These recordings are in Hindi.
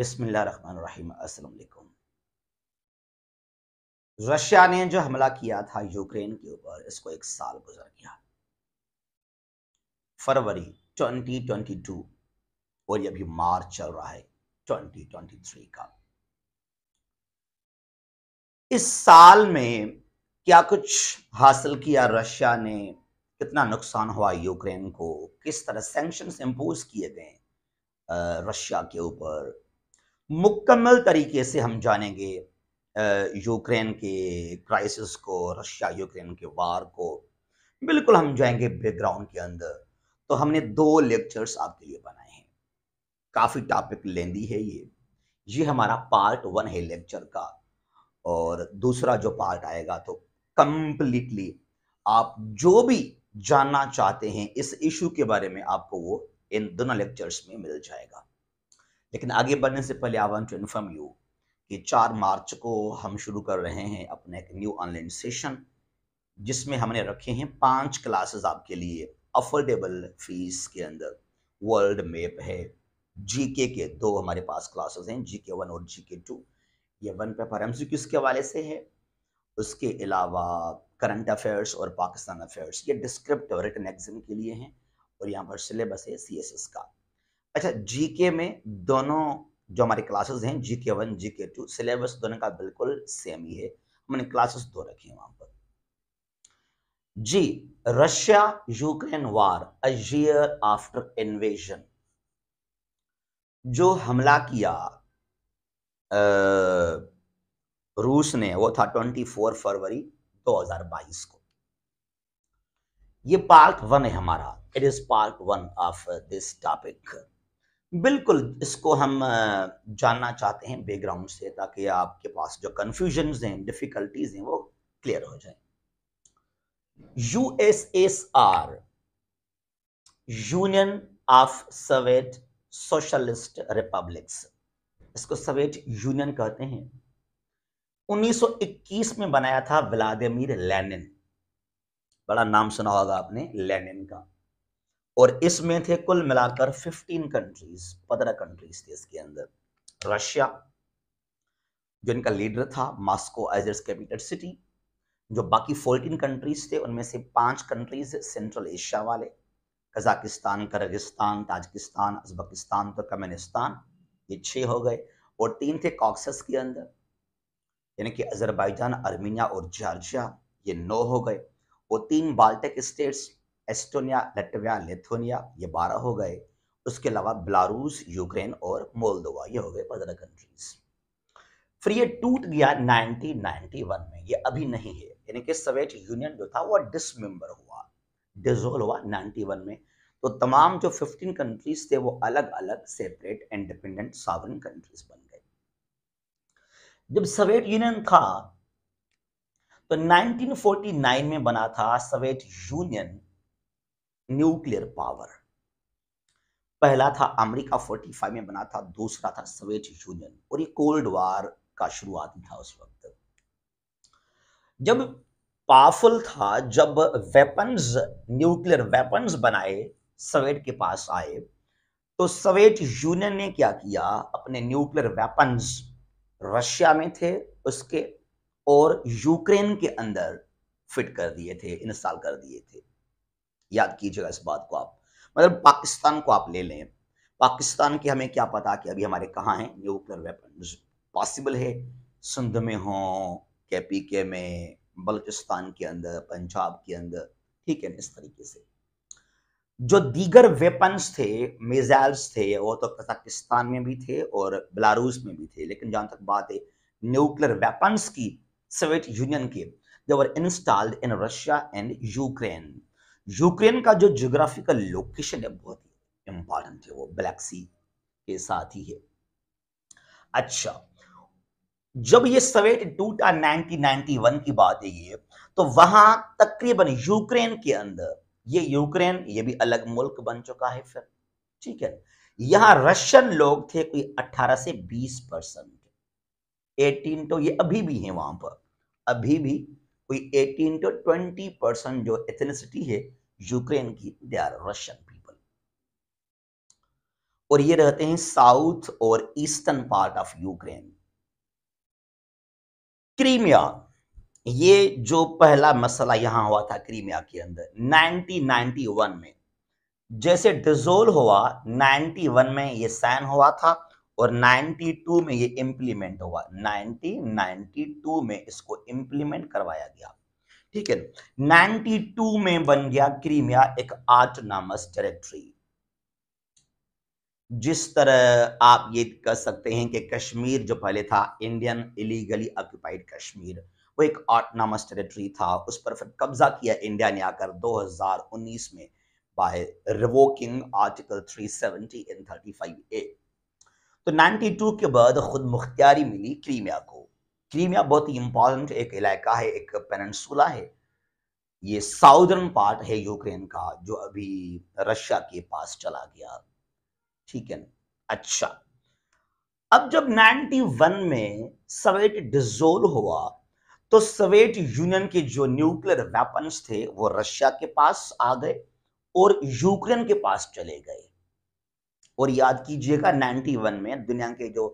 अस्सलाम वालेकुम रशिया ने जो हमला किया था यूक्रेन के ऊपर इसको एक साल गुजर गया फरवरी 2022 और ये अभी मार्च चल रहा है 2023 का इस साल में क्या कुछ हासिल किया रशिया ने कितना नुकसान हुआ यूक्रेन को किस तरह सेंक्शन इम्पोज किए गए रशिया के ऊपर मुकम्मल तरीके से हम जानेंगे यूक्रेन के क्राइसिस को रशिया यूक्रेन के वार को बिल्कुल हम जाएंगे बैकग्राउंड के अंदर तो हमने दो लेक्चर्स आपके लिए बनाए हैं काफ़ी टॉपिक लेंदी है ये ये हमारा पार्ट वन है लेक्चर का और दूसरा जो पार्ट आएगा तो कंप्लीटली आप जो भी जानना चाहते हैं इस इशू के बारे में आपको वो इन दोनों लेक्चर्स में मिल जाएगा लेकिन आगे बढ़ने से पहले I want to inform you कि चार मार्च को हम शुरू कर रहे हैं अपना एक न्यू ऑनलाइन सेशन जिसमें हमने रखे हैं पांच क्लासेस आपके लिए अफोर्डेबल फीस के अंदर वर्ल्ड मैप है जीके के दो हमारे पास क्लासेस हैं जीके वन और जीके टू ये वन पेपर एम सी के हवाले से है उसके अलावा करंट अफेयर्स और पाकिस्तान अफेयर्स ये डिस्क्रिप्ट रिटर्न एग्जाम के लिए हैं और यहाँ पर सिलेबस है सी का अच्छा जीके में दोनों जो हमारे क्लासेस हैं GK one GK two syllabus दोनों का बिल्कुल सेम ही है हमने क्लासेस दो रखी है वहां पर जी Russia Ukraine war uh after invasion जो हमला किया आ, रूस ने वो था 24 फरवरी 2022 को ये पार्ट वन है हमारा it is part one of this topic बिल्कुल इसको हम जानना चाहते हैं बैकग्राउंड से ताकि आपके पास जो कन्फ्यूजन हैं डिफिकल्टीज हैं वो क्लियर हो जाए USSR Union of Soviet Socialist Republics इसको सोवियत यूनियन कहते हैं 1921 में बनाया था व्लादिमीर लेनिन बड़ा नाम सुना होगा आपने लेनिन का और इसमें थे कुल मिलाकर 15 कंट्रीज 15 कंट्रीज थे इसके अंदर रशिया जो इनका लीडर था मॉस्को एज कैपिटल सिटी जो बाकी 14 कंट्रीज थे उनमें से पांच कंट्रीज सेंट्रल एशिया वाले Kazakhstan Kyrgyzstan Tajikistan Uzbekistan Turkmenistan ये छह हो गए और तीन थे कॉक्सस के अंदर यानी कि अजरबैजान अर्मीनिया और जॉर्जिया ये नौ हो गए और तीन Baltic states Estonia Latvia Lithuania ये बारह हो गए उसके अलावा बेलारूस यूक्रेन और मोलदोवा ये हो गए पंद्रह कंट्रीज फिर ये टूट गया 1991 में ये अभी नहीं है यानी कि सोवियत यूनियन जो था वो डिसमेंबर हुआ डिजोल्व हुआ 91 में तो तमाम जो 15 कंट्रीज थे वो अलग अलग सेपरेट इंडिपेंडेंट सॉवरन कंट्रीज बन गए जब सोवियत यूनियन था तो 1949 में बना था सोवियत यूनियन न्यूक्लियर पावर पहला था अमेरिका 45 में बना था दूसरा था सोवियत यूनियन और ये कोल्ड वार का शुरुआत था उस वक्त जब पावरफुल था जब वेपन्स न्यूक्लियर वेपन्स बनाए सोवियत के पास आए तो सोवियत यूनियन ने क्या किया अपने न्यूक्लियर वेपन्स रशिया में थे उसके और यूक्रेन के अंदर फिट कर दिए थे इंस्टॉल कर दिए थे याद कीजिएगा इस बात को आप मतलब पाकिस्तान को आप ले लें पाकिस्तान की हमें क्या पता कि अभी हमारे कहाँ हैं न्यूक्लियर वेपन पॉसिबल है सिंध में हों के पी के में बलूचिस्तान के अंदर पंजाब के अंदर ठीक है इस तरीके से जो दीगर वेपन्स थे मिजाइल्स थे वो तो कजाकिस्तान में भी थे और बेलारूस में भी थे लेकिन जहाँ तक बात है न्यूक्लियर वेपन्स की सोवियत यूनियन के they were installed in Russia and Ukraine Ukraine का जो जोग्राफिकल लोकेशन है बहुत ही इंपॉर्टेंट है वो ब्लैक सी के साथ ही है अच्छा जब ये सवेट टूटा 1991 की बात है ये तो वहां तकरीबन यूक्रेन के अंदर ये यूक्रेन ये भी अलग मुल्क बन चुका है फिर ठीक है यहां रशियन लोग थे कोई 18 से 20 परसेंट एटीन तो ये अभी भी है वहां पर अभी भी कोई 18 टू 20 परसेंट जो एथनिसिटी है यूक्रेन की दे आर रशियन पीपल और ये रहते हैं साउथ और eastern part of Ukraine Crimea ये जो पहला मसला यहां हुआ था क्रीमिया के अंदर 1991 में जैसे डिजोल हुआ 91 में ये सैन हुआ था और 92 में ये इम्प्लीमेंट हुआ 1992 में इसको इंप्लीमेंट करवाया गया ठीक है 92 में बन गया क्रीमिया एक आर्ट नामस टेरिटरी जिस तरह आप ये कह सकते हैं कि कश्मीर जो पहले था इंडियन इलीगली ऑक्यूपाइड कश्मीर वो एक नामस टेरिटरी था उस पर फिर कब्जा किया इंडिया ने आकर 2019 में by revoking article 370 and 35 A तो 92 के बाद खुद मुख्तियारी मिली क्रीमिया को क्रीमिया बहुत ही इंपॉर्टेंट एक इलाका है एक पेनसूला है ये साउदर्न पार्ट है यूक्रेन का जो अभी रशिया के पास चला गया ठीक है अच्छा अब जब 91 में सवेट डिजोल हुआ तो सवेट यूनियन के जो न्यूक्लियर वेपन्स थे वो रशिया के पास आ गए और यूक्रेन के पास चले गए और याद कीजिएगा 91 में दुनिया के जो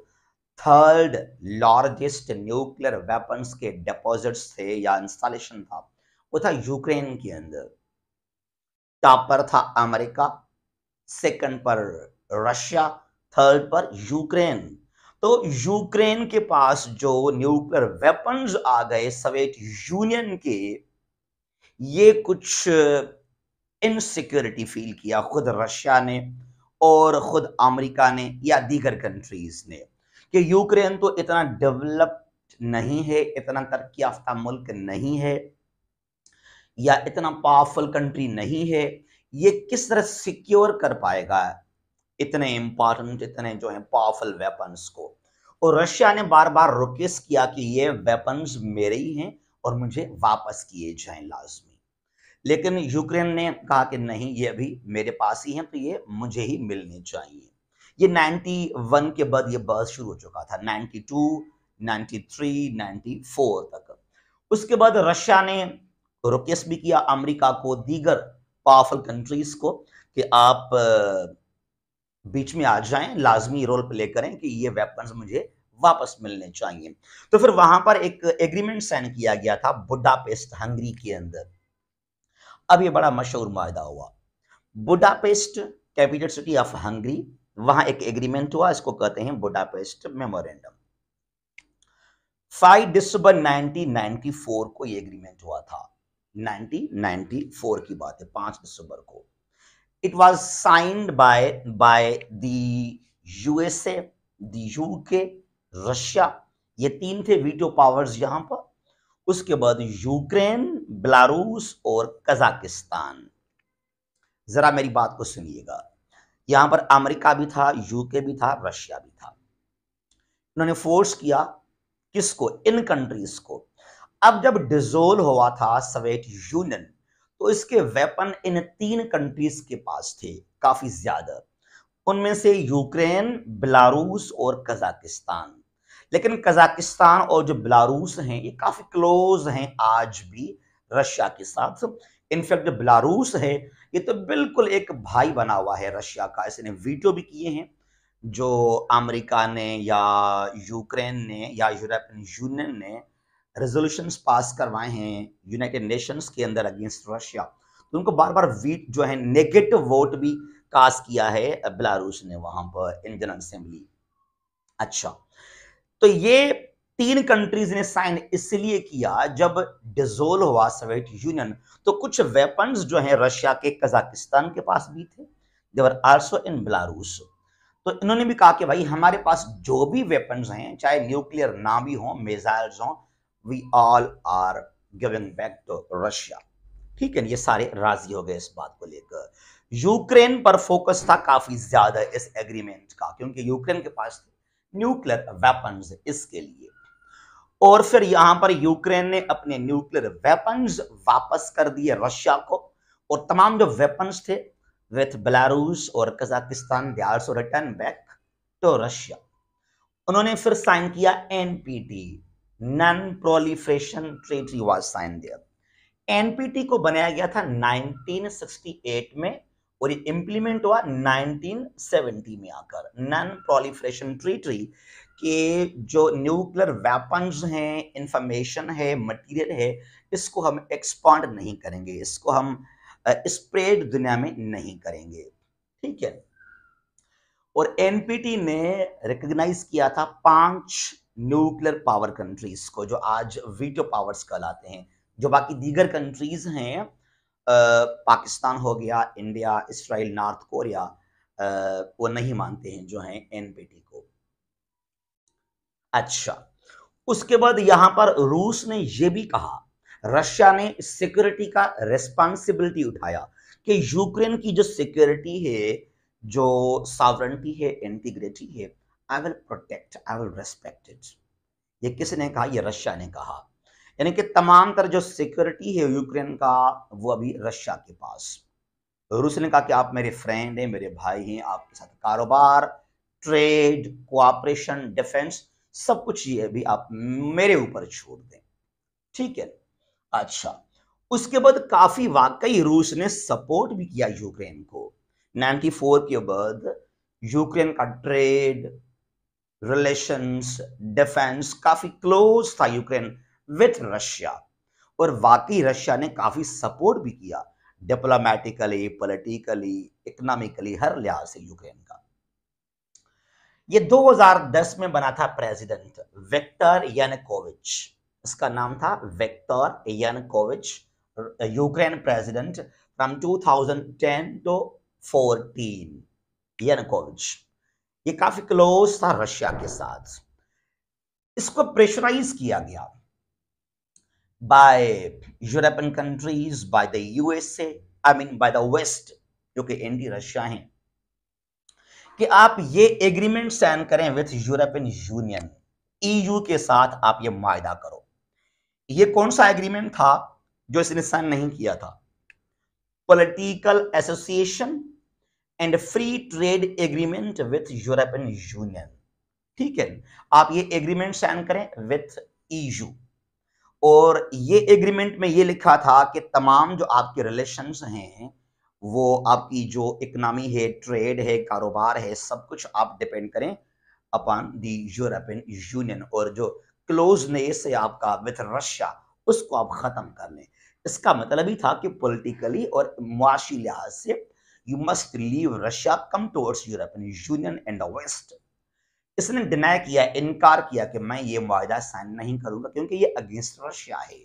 थर्ड लार्जेस्ट न्यूक्लियर वेपन्स के डिपॉजिट्स थे या इंस्टॉलेशन था वो था यूक्रेन के अंदर टॉप पर था अमेरिका सेकंड पर रशिया थर्ड पर यूक्रेन तो यूक्रेन के पास जो न्यूक्लियर वेपन्स आ गए सोवियत यूनियन के ये कुछ इनसिक्योरिटी फील किया खुद रशिया ने और खुद अमेरिका ने या दीगर कंट्रीज ने कि यूक्रेन तो इतना डेवलप्ड नहीं है इतना तरक्की याफ्ता मुल्क नहीं है या इतना पावरफुल कंट्री नहीं है ये किस तरह सिक्योर कर पाएगा इतने इम्पॉर्टेंट इतने जो है पावरफुल वेपन्स को और रशिया ने बार बार रिक्वेस्ट किया कि ये वेपन्स मेरे ही हैं और मुझे वापस किए जाए लाजमी लेकिन यूक्रेन ने कहा कि नहीं ये अभी मेरे पास ही हैं तो ये मुझे ही मिलने चाहिए ये 91 के बाद ये बर्स शुरू हो चुका था 92, 93, 94 तक उसके बाद रशिया ने रिक्वेस्ट भी किया अमेरिका को दीगर पावरफुल कंट्रीज को कि आप बीच में आ जाएं लाजमी रोल प्ले करें कि ये वेपन्स मुझे वापस मिलने चाहिए तो फिर वहां पर एक एग्रीमेंट साइन किया गया था बुडापेस्ट हंगरी के अंदर अब ये बड़ा मशहूर माह हुआ Budapest capital city of Hungary वहां एक एग्रीमेंट हुआ इसको कहते हैं बुडापेस्ट मेमोरेंडम 5 दिसंबर 1994 को ये एग्रीमेंट हुआ था 1994 की बात है 5 दिसंबर को it was signed by by the USA UK Russia ये तीन थे वीटो पावर्स यहां पर उसके बाद यूक्रेन बेलारूस और कजाकिस्तान जरा मेरी बात को सुनिएगा यहां पर अमेरिका भी था यूके भी था रशिया भी था इन्होंने फोर्स किया किसको इन कंट्रीज को अब जब डिजोल्व हुआ था सोवियत यूनियन तो इसके वेपन इन तीन कंट्रीज के पास थे काफी ज्यादा उनमें से यूक्रेन बेलारूस और कजाकिस्तान लेकिन कजाकिस्तान और जो बेलारूस हैं ये काफी क्लोज हैं आज भी रशिया के साथ इनफैक्ट जो बेलारूस है ये तो बिल्कुल एक भाई बना हुआ है रशिया का इसने वीटो भी किए हैं जो अमेरिका ने या यूक्रेन ने या यूरोपियन यूनियन ने रेजोल्यूशंस पास करवाए हैं यूनाइटेड नेशंस के अंदर अगेंस्ट रशिया तो उनको बार बार वीट जो है नेगेटिव वोट भी कास्ट किया है बेलारूस ने वहां पर इंडियन असेंबली अच्छा तो ये तीन कंट्रीज ने साइन इसलिए किया जब डिजोल हुआ सोवियत यूनियन तो कुछ वेपन्स जो हैं रशिया के कजाकिस्तान के पास भी थे देवर आल्सो इन बेलारूस तो इन्होंने भी कहा कि भाई हमारे पास जो भी वेपन्स हैं चाहे न्यूक्लियर ना भी हों मिसाइल्स हों we all are giving back to Russia ठीक है ये सारे राजी हो गए इस बात को लेकर यूक्रेन पर फोकस था काफी ज्यादा इस एग्रीमेंट का क्योंकि यूक्रेन के पास न्यूक्लियर वेपन्स इसके लिए और फिर यहां पर यूक्रेन ने अपने न्यूक्लियर वेपन्स वापस कर दिए रशिया को और तमाम जो वेपन्स थे विथ बेलारूस और Kazakhstan they also return back to Russia उन्होंने फिर साइन किया NPT non proliferation treaty was sign दिया एनपीटी को बनाया गया था 1968 में और ये इम्प्लीमेंट हुआ 1970 में आकर नॉन प्रोलिफ्रेशन ट्रीटी के जो न्यूक्लियर वेपन्स हैं इंफॉर्मेशन है मटेरियल है इसको हम एक्सपांड नहीं करेंगे इसको हम स्प्रेड दुनिया में नहीं करेंगे ठीक है और एनपीटी ने रिकग्नाइज किया था पांच न्यूक्लियर पावर कंट्रीज को जो आज वीटो पावर्स कहलाते हैं जो बाकी दीगर कंट्रीज हैं पाकिस्तान हो गया इंडिया इसराइल नॉर्थ कोरिया वो नहीं मानते हैं जो है एनपीटी को अच्छा उसके बाद यहां पर रूस ने यह भी कहा रशिया ने सिक्योरिटी का रेस्पॉन्सिबिलिटी उठाया कि यूक्रेन की जो सिक्योरिटी है जो सावरंटी है इंटीग्रिटी है I will protect I will respect it ये किसने कहा ये रशिया ने कहा यानी कि तमाम तर जो सिक्योरिटी है यूक्रेन का वो अभी रशिया के पास रूस ने कहा कि आप मेरे फ्रेंड हैं मेरे भाई हैं आपके साथ कारोबार ट्रेड कोऑपरेशन डिफेंस सब कुछ ये भी आप मेरे ऊपर छोड़ दें ठीक है अच्छा उसके बाद काफी वाकई रूस ने सपोर्ट भी किया यूक्रेन को 94 के बाद यूक्रेन का ट्रेड रिलेशंस डिफेंस काफी क्लोज था यूक्रेन विथ रशिया और वाकई रशिया ने काफ़ी सपोर्ट भी किया डिप्लोमेटिकली पॉलिटिकली इकोनॉमिकली हर लिहाज से यूक्रेन का ये 2010 में बना था प्रेसिडेंट विक्टर यानकोविच इसका नाम था Viktor Yanukovych Ukraine president from 2010 to 14 Yanukovych ये काफी क्लोज था रशिया के साथ इसको प्रेशराइज किया गया by European countries, by the USA, I mean by the West, जो कि एंडी रशिया हैं कि आप ये एग्रीमेंट साइन करें विथ यूरोपियन यूनियन ईयू के साथ आप ये मायदा करो ये कौन सा एग्रीमेंट था जो इसने साइन नहीं किया था political association and free trade agreement with European Union ठीक है आप ये एग्रीमेंट साइन करें विथ ईयू e और ये एग्रीमेंट में ये लिखा था कि तमाम जो आपके रिलेशंस हैं वो आपकी जो इकनॉमी है ट्रेड है कारोबार है सब कुछ आप डिपेंड करें अपॉन दी यूरोपियन यूनियन और जो क्लोजनेस है आपका विथ रशिया उसको आप ख़त्म कर लें इसका मतलब ही था कि पॉलिटिकली और मुआशी लिहाज से you must leave Russia come towards European Union and the West इसने डिनाई किया इनकार किया कि मैं ये माहा साइन नहीं करूंगा क्योंकि ये अगेंस्ट रशिया है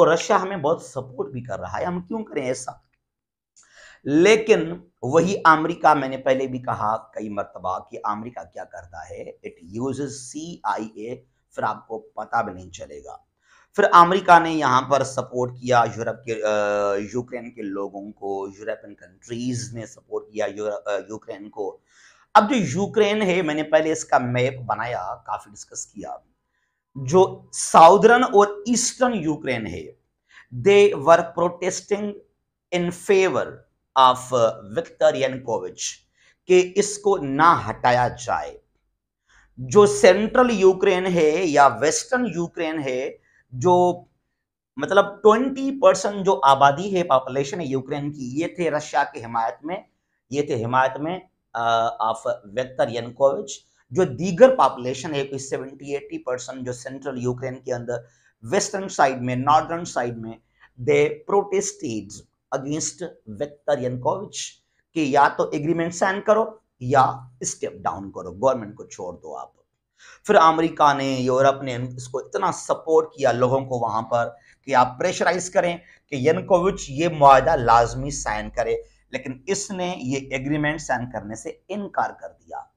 और रशिया हमें बहुत सपोर्ट भी कर रहा है हम क्यों करें ऐसा लेकिन वही अमेरिका मैंने पहले भी कहा कई मरतबा कि अमेरिका क्या करता है इट यूज सी आई ए फिर आपको पता भी नहीं चलेगा फिर अमेरिका ने यहाँ पर सपोर्ट किया यूरोप के यूक्रेन के लोगों को यूरोपियन कंट्रीज ने सपोर्ट किया यूक्रेन को अब जो यूक्रेन है मैंने पहले इसका मैप बनाया काफी डिस्कस किया जो साउदर्न और ईस्टर्न यूक्रेन है they were protesting in favour of Viktor Yanukovych के इसको ना हटाया जाए जो सेंट्रल यूक्रेन है या वेस्टर्न यूक्रेन है जो मतलब 20 परसेंट जो आबादी है पॉपुलेशन है यूक्रेन की ये थे रशिया के हिमायत में ये थे हिमायत में ऑफ वेक्टर यनकोविच जो दीगर पॉपुलेशन है कोई सेवेंटी एटी परसेंट जो सेंट्रल यूक्रेन के अंदर वेस्टर्न साइड में नॉर्दर्न साइड में they protested against Viktor Yanukovych कि या तो एग्रीमेंट साइन करो या स्टेप डाउन करो गवर्नमेंट को छोड़ दो आप फिर अमेरिका ने यूरोप ने इसको इतना सपोर्ट किया लोगों को वहां पर कि आप प्रेशराइज करें कि यनकोविच ये मुआदा लाजमी साइन करे लेकिन इसने ये एग्रीमेंट साइन करने से इनकार कर दिया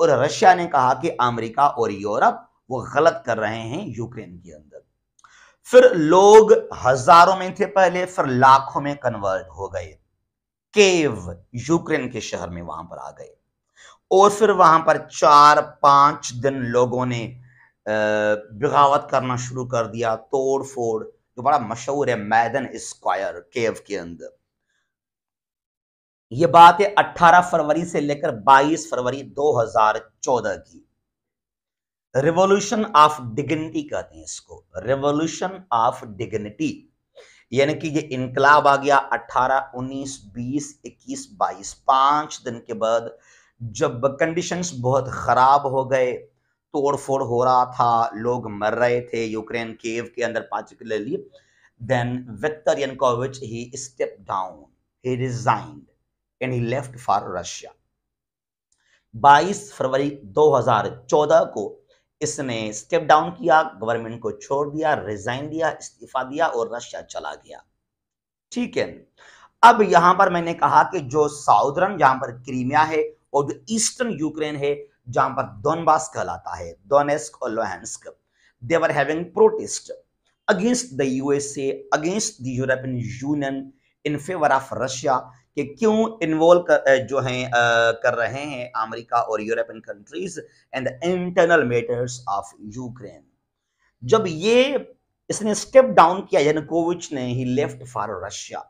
और रशिया ने कहा कि अमेरिका और यूरोप वो गलत कर रहे हैं यूक्रेन के अंदर फिर लोग हजारों में थे पहले फिर लाखों में कन्वर्ट हो गए केव यूक्रेन के शहर में वहां पर आ गए और फिर वहां पर चार पांच दिन लोगों ने बगावत करना शुरू कर दिया तोड़ फोड़ जो बड़ा मशहूर है मैदन स्क्वायर केव के अंदर ये बात है 18 फरवरी से लेकर 22 फरवरी 2014 की रिवॉल्यूशन ऑफ डिग्निटी कहते हैं इसको रिवॉल्यूशन ऑफ डिग्निटी यानी कि ये इनकलाब आ गया 18, 19, 20, 21, 22 पांच दिन के बाद जब कंडीशंस बहुत खराब हो गए तोड़फोड़ हो रहा था लोग मर रहे थे यूक्रेन केव के अंदर particularly then Viktor Yanukovych he step down he resign and he left for Russia 22 फरवरी 2014 को इसने स्टेप डाउन किया गवर्नमेंट को छोड़ दिया रिजाइन दिया इस्तीफा दिया और रशिया चला गया ठीक है अब यहां पर मैंने कहा कि जो साउदर्न जहां पर क्रीमिया है और जो ईस्टर्न यूक्रेन है जहां पर दोनबास कहलाता है दोनेस्क और Luhansk they were having protest against the USA against the European Union in favour of Russia कि क्यों इन्वॉल्व कर जो हैं कर रहे हैं अमेरिका और European countries and the internal matters of Ukraine जब ये इसने स्टेप डाउन किया यानुकोविच ने ही लेफ्ट फॉर रशिया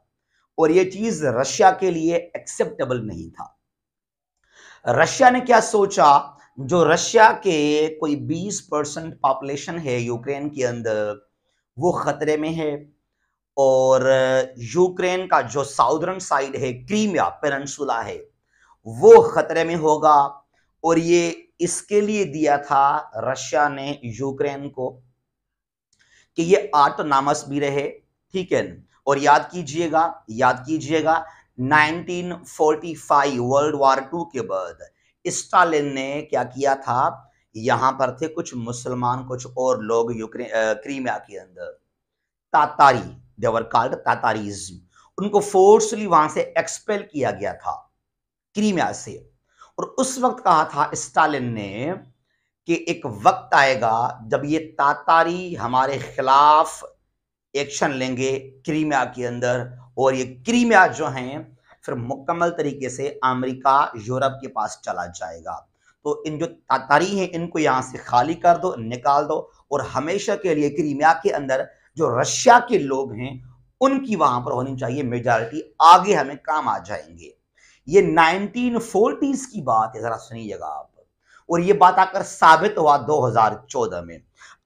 और ये चीज रशिया के लिए एक्सेप्टेबल नहीं था रशिया ने क्या सोचा जो रशिया के कोई 20 परसेंट पॉपुलेशन है यूक्रेन के अंदर वो खतरे में है और यूक्रेन का जो साउदर्न साइड है क्रीमिया पेनसुला है वो खतरे में होगा और ये इसके लिए दिया था रशिया ने यूक्रेन को कि ये आठ नामस भी रहे ठीक है और याद कीजिएगा याद कीजिएगा 1945 वर्ल्ड वॉर टू के बाद स्टालिन ने क्या किया था यहां पर थे कुछ मुसलमान कुछ और लोग यूक्रेन क्रीमिया के अंदर तातारी देवर कॉल्ड तातारिज्म उनको फोर्सली वहां से एक्सपेल किया गया था क्रीमिया से और उस वक्त कहा था स्टालिन ने कि एक वक्त आएगा जब ये तातारी हमारे खिलाफ एक्शन लेंगे क्रीमिया के अंदर और ये क्रीमिया जो हैं फिर मुकम्मल तरीके से अमेरिका यूरोप के पास चला जाएगा तो इन जो तातारी हैं इनको यहाँ से खाली कर दो निकाल दो और हमेशा के लिए क्रीमिया के अंदर जो रशिया के लोग हैं उनकी वहां पर होनी चाहिए मेजॉरिटी आगे हमें काम आ जाएंगे ये 1940s की बात है जरा सुनिएगा आप और ये बात आकर साबित हुआ 2014 में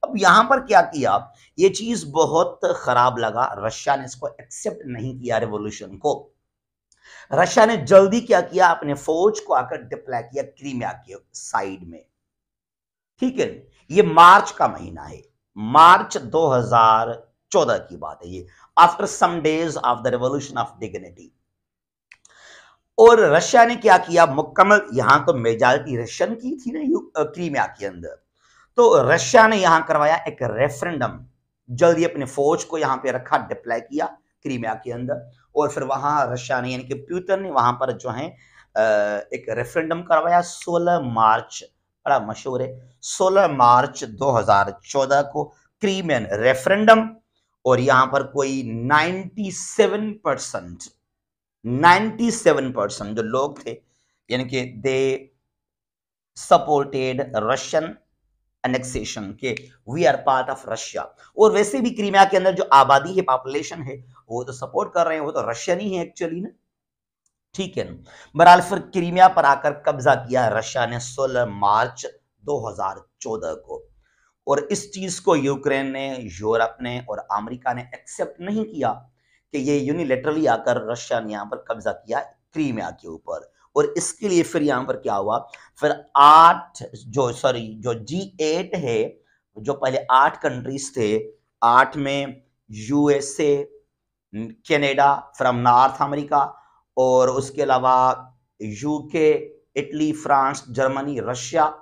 अब यहां पर क्या किया ये चीज बहुत खराब लगा रशिया ने इसको एक्सेप्ट नहीं किया रेवोल्यूशन को रशिया ने जल्दी क्या किया अपने फौज को आकर डिप्लाई किया क्रीमिया के साइड में ठीक है ये मार्च का महीना है मार्च 2014 की बात है ये after some days of the revolution of dignity और रशिया ने क्या किया मुकम्मल यहां तो मेजॉरिटी रशियन की थी ना क्रीमिया के अंदर तो रशिया ने यहां करवाया एक रेफरेंडम जल्दी अपने फौज को यहां पे रखा डिप्लाई किया क्रीमिया के अंदर और फिर वहां रशिया ने यानी कि प्यूतन ने वहां पर जो है एक रेफरेंडम करवाया 16 मार्च बड़ा मशहूर है 16 मार्च 2014 को क्रीमियन रेफरेंडम और यहां पर कोई 97 परसेंट नाइन्टी सेवन परसेंट जो लोग थे यानी कि दे सपोर्टेड रशियन एनेक्सेशन के we are part of Russia और वैसे भी क्रीमिया के अंदर जो आबादी है पॉपुलेशन है वो तो सपोर्ट कर रहे हैं वो तो रशियन ही है एक्चुअली ना ठीक है बहरहाल फिर क्रीमिया पर आकर कब्जा किया रशिया ने 16 मार्च 2014 को और इस चीज को यूक्रेन ने यूरोप ने और अमेरिका ने एक्सेप्ट नहीं किया कि ये यूनिलेटरली आकर रशिया ने यहां पर कब्जा किया क्रीमिया के ऊपर और इसके लिए फिर यहां पर क्या हुआ फिर आठ जो सॉरी जो जी एट है जो पहले आठ कंट्रीज थे आठ में USA Canada from North America और उसके अलावा UK Italy France Germany Russia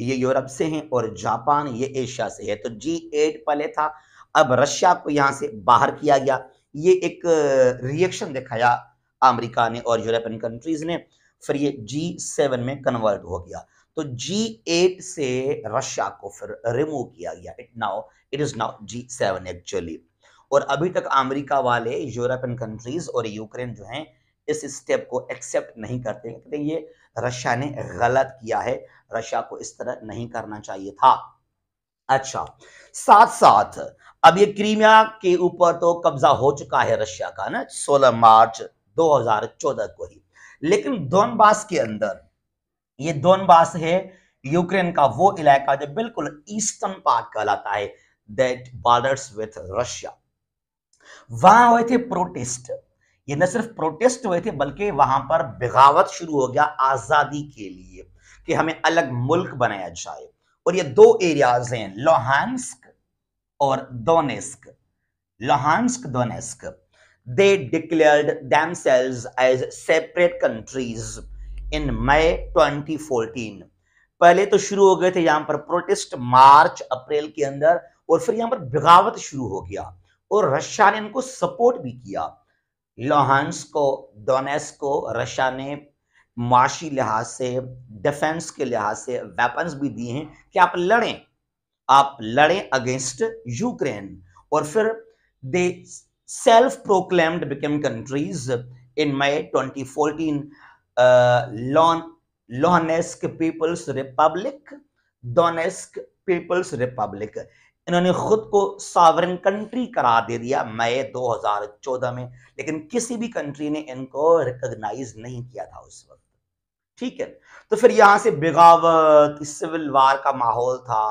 ये यूरोप से हैं और जापान ये एशिया से है तो जी एट पहले था अब रशिया को यहाँ से बाहर किया गया ये एक रिएक्शन दिखाया अमेरिका ने और यूरोपियन कंट्रीज ने फिर ये जी सेवन में कन्वर्ट हो गया तो जी एट से रशिया को फिर रिमूव किया गया it now it is now G seven actually और अभी तक अमेरिका वाले यूरोपियन कंट्रीज और यूक्रेन जो हैं इस स्टेप को एक्सेप्ट नहीं करते हैं कहते ये रशिया ने गलत किया है रशिया को इस तरह नहीं करना चाहिए था अच्छा साथ साथ अब ये क्रीमिया के ऊपर तो कब्जा हो चुका है रशिया का ना 16 मार्च 2014 को ही लेकिन दोनबास के अंदर ये दोनबास है यूक्रेन का वो इलाका जो बिल्कुल ईस्टर्न पार्ट कहलाता है दैट बॉर्डर्स विथ रशिया वहां हुए थे प्रोटेस्ट ये न सिर्फ प्रोटेस्ट हुए थे बल्कि वहां पर बगावत शुरू हो गया आज़ादी के लिए कि हमें अलग मुल्क बनाया जाए और ये दो एरियाज हैं लोहानस्क और Donetsk Luhansk Donetsk they declared selves as separate countries in May 2014 पहले तो शुरू हो गए थे यहां पर प्रोटेस्ट मार्च अप्रैल के अंदर और फिर यहां पर बगावत शुरू हो गया और रशिया ने इनको सपोर्ट भी किया लोहानस को डोनेस को रशिया ने माशी लिहाज से डिफेंस के लिहाज से वेपन्स भी दिए हैं कि आप लड़ें आप लड़ें अगेंस्ट यूक्रेन और फिर they self proclaimed become countries in May 2014 लॉन Luhansk People's Republic Donetsk People's Republic इन्होंने खुद को सावरन कंट्री करा दे दिया मई 2014 में लेकिन किसी भी कंट्री ने इनको रिकग्नाइज नहीं किया था उस वक्त ठीक है तो फिर यहाँ से बिगावत सिविल वार का माहौल था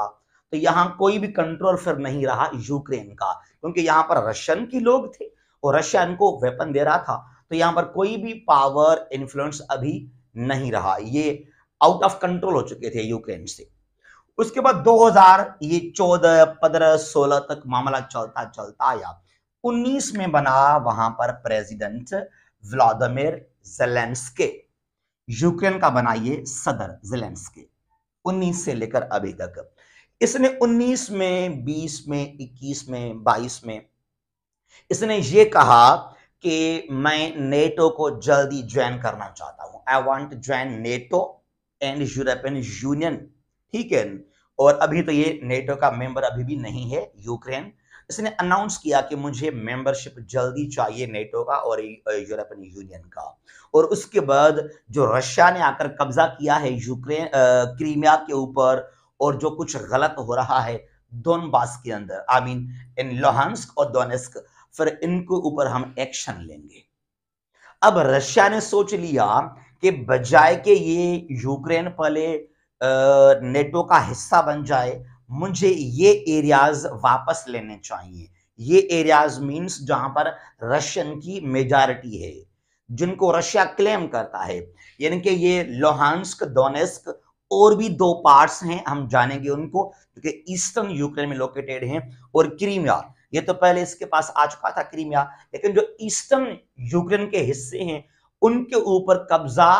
तो यहाँ कोई भी कंट्रोल फिर नहीं रहा यूक्रेन का क्योंकि यहां पर रशियन की लोग थे और रशिया इनको वेपन दे रहा था तो यहाँ पर कोई भी पावर इन्फ्लुएंस अभी नहीं रहा ये आउट ऑफ कंट्रोल हो चुके थे यूक्रेन से उसके बाद 2000 ये 14 15 16 तक मामला चलता चलता आया 19 में बना वहां पर प्रेसिडेंट व्लादिमिर जेलेंस्के यूक्रेन का बनाइए सदर जेलेंस्के 19 से लेकर अभी तक इसने 19 में 20 में 21 में 22 में इसने ये कहा कि मैं नेटो को जल्दी ज्वाइन करना चाहता हूं I want join NATO and European Union ठीक है और अभी तो ये नेटो का मेंबर अभी भी नहीं है यूक्रेन इसने अनाउंस किया कि मुझे मेंबरशिप जल्दी चाहिए नेटो का और यूरोपियन यूनियन का और उसके बाद जो रशिया ने आकर कब्जा किया है यूक्रेन क्रीमिया के ऊपर और जो कुछ गलत हो रहा है दोनबास के अंदर आई मीन इन लोहानस्क और दोनेस्क फिर इनके ऊपर हम एक्शन लेंगे अब रशिया ने सोच लिया कि बजाय के ये यूक्रेन पहले नेटो का हिस्सा बन जाए मुझे ये एरियाज वापस लेने चाहिए ये एरियाज मीन्स जहां पर रशियन की मेजॉरिटी है जिनको रशिया क्लेम करता है यानी कि ये लोहानस्क दोनेस्क और भी दो पार्ट्स हैं हम जानेंगे उनको क्योंकि ईस्टर्न यूक्रेन में लोकेटेड हैं और क्रीमिया ये तो पहले इसके पास आ चुका था क्रीमिया लेकिन जो ईस्टर्न यूक्रेन के हिस्से हैं उनके ऊपर कब्जा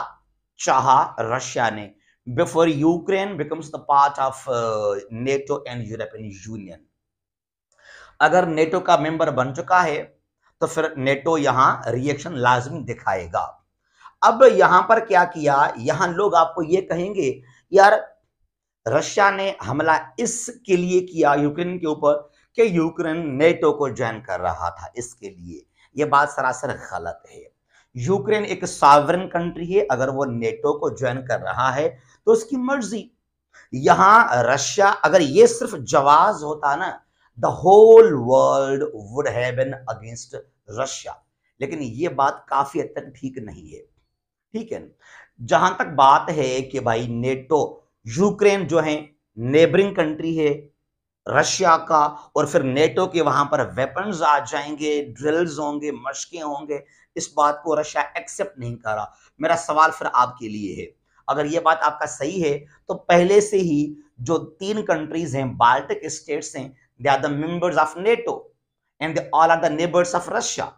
चाहा रशिया ने before Ukraine becomes the part of uh, NATO and European Union. अगर नेटो का मेंबर बन चुका है तो फिर नेटो यहां रिएक्शन लाजमी दिखाएगा अब यहां पर क्या किया यहां लोग आपको ये कहेंगे यार रशिया ने हमला इसके लिए किया यूक्रेन के ऊपर कि यूक्रेन नेटो को ज्वाइन कर रहा था इसके लिए यह बात सरासर गलत है यूक्रेन एक सावरन कंट्री है अगर वो नेटो को ज्वाइन कर रहा है तो उसकी मर्जी यहां रशिया अगर ये सिर्फ जवाज होता ना द होल वर्ल्ड वुड है लेकिन ये बात काफी हद तक ठीक नहीं है ठीक है जहां तक बात है कि भाई नेटो यूक्रेन जो है नेबरिंग कंट्री है रशिया का और फिर नेटो के वहां पर वेपन्स आ जाएंगे ड्रिल्स होंगे मशकें होंगे इस बात को रशिया एक्सेप्ट नहीं कर रहा मेरा सवाल फिर आपके लिए है अगर ये बात आपका सही है तो पहले से ही जो तीन कंट्रीज हैं बाल्टिक स्टेट्स हैं they are the members of NATO and they all are the neighbours of Russia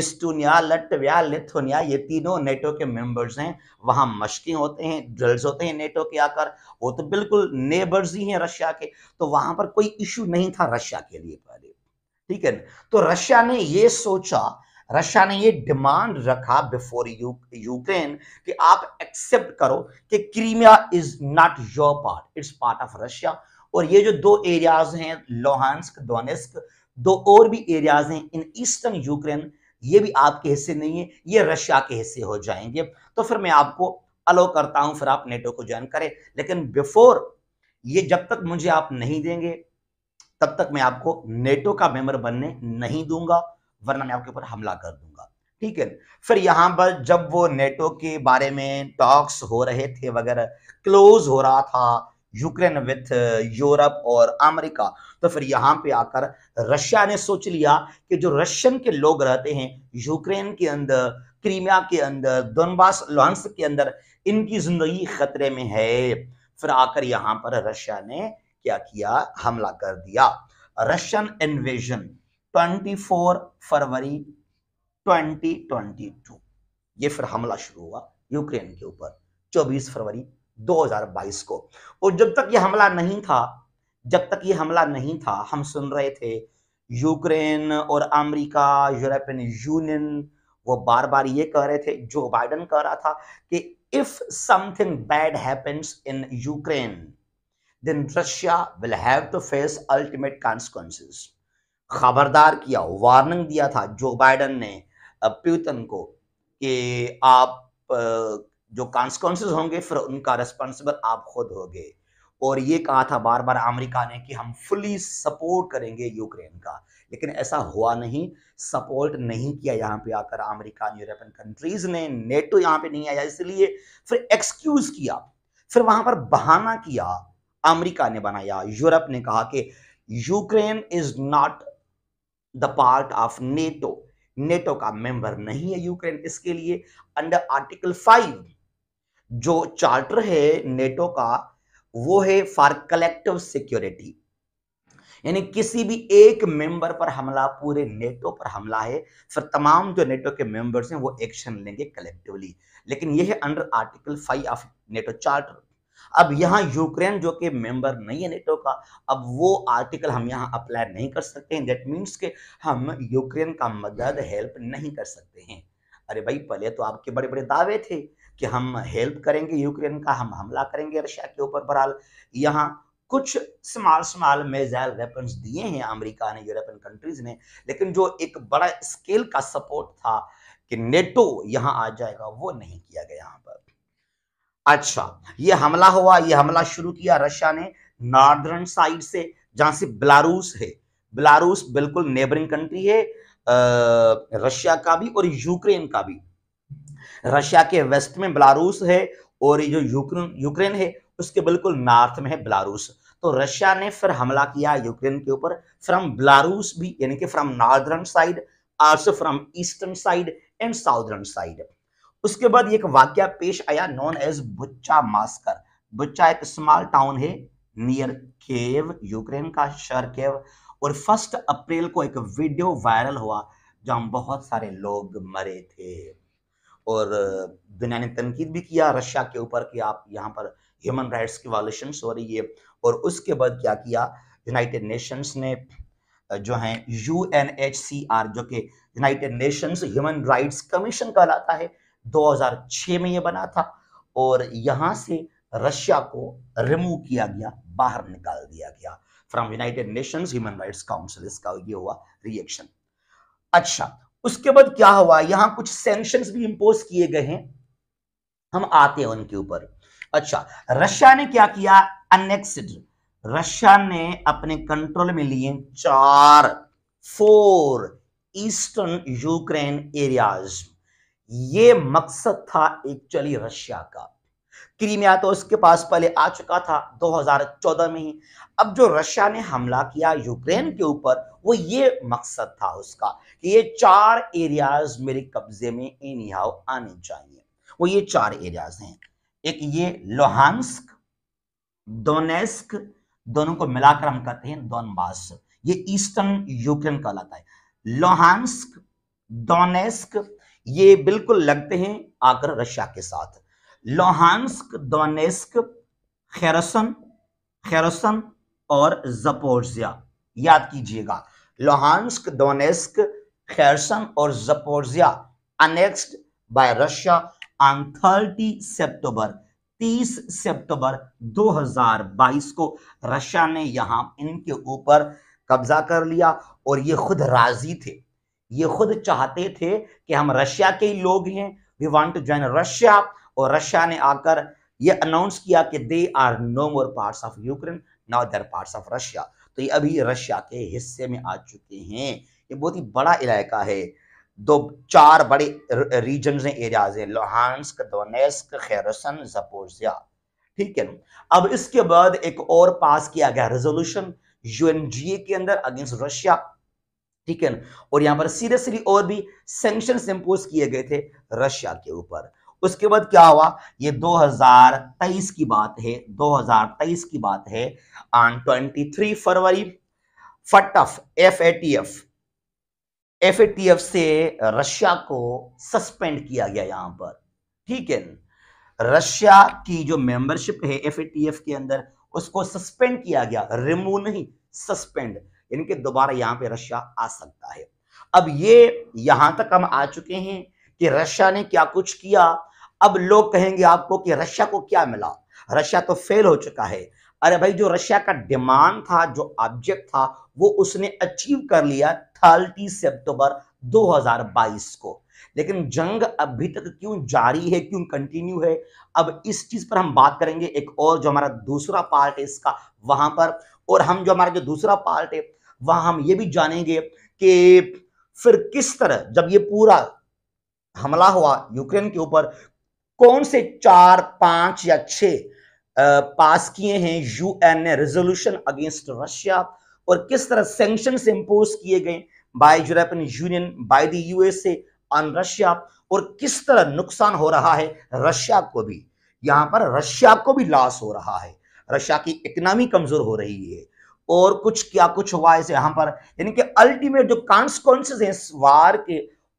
Estonia Latvia Lithuania ये तीनों नेटो के मेंबर्स हैं वहां मशकें होते हैं ड्रिल्स होते हैं नेटो के आकर वो तो बिल्कुल नेबर्स ही हैं रशिया के तो वहां पर कोई इशू नहीं था रशिया के लिए पहले ठीक है ना तो रशिया ने ये सोचा रशिया ने ये डिमांड रखा बिफोर यूक्रेन कि आप एक्सेप्ट करो कि Crimea is not your part it's part of Russia और ये जो दो एरियाज हैं लोहानस्क दोनेस्क दो और भी एरियाज हैं इन ईस्टर्न यूक्रेन ये भी आपके हिस्से नहीं है ये रशिया के हिस्से हो जाएंगे तो फिर मैं आपको अलो करता हूं फिर आप नेटो को ज्वाइन करें लेकिन बिफोर ये जब तक मुझे आप नहीं देंगे तब तक मैं आपको नेटो का मेंबर बनने नहीं दूंगा वरना मैं आपके ऊपर हमला कर दूंगा ठीक है फिर यहाँ पर जब वो नेटो के बारे में टॉक्स हो रहे थे वगैरह क्लोज हो रहा था यूक्रेन विथ uh, यूरोप और अमेरिका तो फिर यहाँ पे आकर रशिया ने सोच लिया कि जो रशियन के लोग रहते हैं यूक्रेन के अंदर क्रीमिया के अंदर दोनबास लॉन्स के अंदर इनकी जिंदगी खतरे में है फिर आकर यहाँ पर रशिया ने क्या किया हमला कर दिया रशियन इन्वेजन 24 फरवरी 2022 ये फिर हमला शुरू हुआ यूक्रेन के ऊपर 24 फरवरी 2022 को और जब तक ये हमला नहीं था जब तक ये हमला नहीं था हम सुन रहे थे यूक्रेन और अमेरिका यूरोपियन यूनियन वो बार बार ये कह रहे थे जो बाइडन कह रहा था कि if something bad happens in Ukraine then Russia will have to face ultimate consequences खबरदार किया वार्निंग दिया था जो बाइडन ने प्यूतन को कि आप जो कॉन्सिक्वेंसेज होंगे फिर उनका रिस्पॉन्सिबल आप खुद होगे और ये कहा था बार बार अमेरिका ने कि हम फुली सपोर्ट करेंगे यूक्रेन का लेकिन ऐसा हुआ नहीं सपोर्ट नहीं किया यहाँ पे आकर अमेरिका यूरोपियन कंट्रीज ने नेटो यहाँ पे नहीं आया इसलिए फिर एक्सक्यूज किया फिर वहां पर बहाना किया अमेरिका ने बनाया यूरोप ने कहा कि Ukraine is not the part of NATO NATO का मेंबर नहीं है यूक्रेन इसके लिए अंडर आर्टिकल फाइव जो चार्टर है नेटो का वो है फॉर कलेक्टिव सिक्योरिटी यानी किसी भी एक मेंबर पर हमला पूरे नेटो पर हमला है फिर तमाम जो नेटो के मेंबर्स हैं वो एक्शन लेंगे कलेक्टिवली लेकिन यह है under article five of NATO charter अब यहाँ यूक्रेन जो कि मेंबर नहीं है नेटो का अब वो आर्टिकल हम यहाँ अप्लाई नहीं कर सकते हैं दैट मीन्स के हम यूक्रेन का मदद हेल्प नहीं कर सकते हैं अरे भाई पहले तो आपके बड़े बड़े दावे थे कि हम हेल्प करेंगे यूक्रेन का हम हमला करेंगे रशिया के ऊपर बहरहाल यहाँ कुछ स्मॉल स्मॉल मेजाइल वेपन्स दिए हैं अमेरिका ने यूरोपियन कंट्रीज ने लेकिन जो एक बड़ा स्केल का सपोर्ट था कि नेटो यहाँ आ जाएगा वो नहीं किया गया यहाँ पर अच्छा ये हमला हुआ ये हमला शुरू किया रशिया ने नॉर्दर्न साइड से जहां से बेलारूस है बेलारूस बिल्कुल नेबरिंग कंट्री है रशिया का भी और यूक्रेन का भी रशिया के वेस्ट में बेलारूस है और जो यूक्रेन यूक्रेन है उसके बिल्कुल नॉर्थ में है बेलारूस तो रशिया ने फिर हमला किया यूक्रेन के ऊपर फ्रॉम बेलारूस भी यानी कि from northern side also from eastern side and southern side उसके बाद एक वाक्य पेश आया नॉन एज बुच्चा मास्कर बुच्चा एक स्मॉल टाउन है नियर केव यूक्रेन का शहर केव और फर्स्ट अप्रैल को एक वीडियो वायरल हुआ जहां बहुत सारे लोग मरे थे और दुनिया ने तनकीद भी किया रशिया के ऊपर कि आप यहां पर ह्यूमन राइट्स की वायलेशन हो रही है और उसके बाद क्या किया यूनाइटेड नेशंस ने जो है यू जो कि United Nations Human Rights Commission कहलाता है 2006 में ये बना था और यहाँ से रशिया को रिमूव किया गया बाहर निकाल दिया गया from United Nations Human Rights Council इसका ये हुआ रिएक्शन अच्छा उसके बाद क्या हुआ यहां कुछ सेंक्शन भी इंपोज किए गए हैं हम आते हैं उनके ऊपर अच्छा रशिया ने क्या किया अनेक्सिड रशिया ने अपने कंट्रोल में लिए चार फोर ईस्टर्न यूक्रेन एरियाज ये मकसद था एक्चुअली रशिया का क्रीमिया तो उसके पास पहले आ चुका था 2014 में ही अब जो रशिया ने हमला किया यूक्रेन के ऊपर वो ये मकसद था उसका कि ये चार एरियाज मेरे कब्जे में एनी हाउ आने चाहिए वो ये चार एरियाज हैं एक ये लोहानस्क डोनेस्क दोनों को मिलाकर हम कहते हैं दोनबास ये ईस्टर्न यूक्रेन कहलाता है लोहानस्क डोनेस्क ये बिल्कुल लगते हैं आकर रशिया के साथ लोहानस्क दोनेस्क खेरसन खेरसन और जपोर्जिया याद कीजिएगा लोहानस्क दोनेस्क खेरसन और Zaporizhzhia annexed by Russia on thirty September 30 सितंबर 2022 को रशिया ने यहां इनके ऊपर कब्जा कर लिया और ये खुद राजी थे ये खुद चाहते थे कि हम रशिया के ही लोग हैं we want to join Russia और रशिया ने आकर ये अनाउंस किया कि they are no more parts of Ukraine now they're parts of Russia तो ये अभी रशिया के हिस्से में आ चुके हैं ये बहुत ही बड़ा इलाका है दो चार बड़े रीजन हैं एरियाज हैं लोहानस्क दोनेस्क खेरसन जपोजिया ठीक है अब इसके बाद एक और पास किया गया रेजोल्यूशन यूएनजीए के अंदर अगेंस्ट रशिया ठीक है और यहां पर सीरियसली और भी सेंक्शन इंपोज किए गए थे रशिया के ऊपर उसके बाद क्या हुआ ये 2023 की बात है 2023 की बात है ऑन 23 फरवरी FATF F A T F F A T F से रशिया को सस्पेंड किया गया यहां पर ठीक है रशिया की जो मेंबरशिप है एफ ए टी एफ के अंदर उसको सस्पेंड किया गया रिमूव नहीं सस्पेंड कि दोबारा यहाँ पे रशिया आ सकता है अब ये यहां तक हम आ चुके हैं कि रशिया ने क्या कुछ किया अब लोग कहेंगे आपको कि रशिया को क्या मिला रशिया तो फेल हो चुका है अरे भाई जो रशिया का डिमांड था जो ऑब्जेक्ट था वो उसने अचीव कर लिया थर्टी सितंबर 2022 को लेकिन जंग अभी तक क्यों जारी है क्यों कंटिन्यू है अब इस चीज पर हम बात करेंगे एक और जो हमारा दूसरा पार्ट है इसका वहां पर और हम जो हमारा जो दूसरा पार्ट है वहां हम ये भी जानेंगे कि फिर किस तरह जब ये पूरा हमला हुआ यूक्रेन के ऊपर कौन से चार पांच या छह पास किए हैं यूएन ने रेजोल्यूशन अगेंस्ट रशिया और किस तरह सेंक्शन इंपोज किए गए by European Union by the USA on Russia और किस तरह नुकसान हो रहा है रशिया को भी यहां पर रशिया को भी लॉस हो रहा है रशिया की इकोनॉमी कमजोर हो रही है और कुछ क्या कुछ हुआ इसे यहां पर यानी कि अल्टीमेट जो कॉन्सिक्वेंसेज हैं इस वार के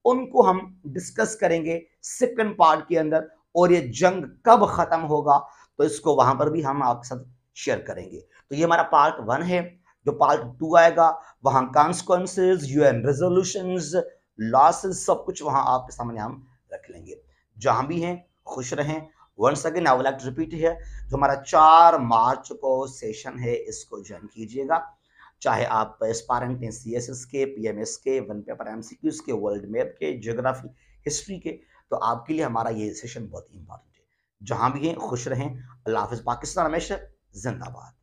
उनको हम डिस्कस करेंगे सेकंड पार्ट के अंदर और ये जंग कब ख़त्म होगा तो इसको वहां पर भी हम आपके साथ शेयर करेंगे तो ये हमारा पार्ट वन है जो पार्ट टू आएगा वहाँ कॉन्सिक्वेंसेज यूएन रेजोल्यूशन लॉसेज सब कुछ वहां आपके सामने हम रख लेंगे जहां भी हैं खुश रहें once again I like to repeat है जो हमारा चार मार्च को सेशन है इसको ज्वाइन कीजिएगा चाहे आप स्पारेंट हैं सी एस एस के पी एम एस के one paper M C Qs के वर्ल्ड मैप के जोग्राफी हिस्ट्री के तो आपके लिए हमारा ये सेशन बहुत इंपॉर्टेंट है जहाँ भी हैं खुश रहें अल्लाह हाफिज़ पाकिस्तान हमेशा जिंदाबाद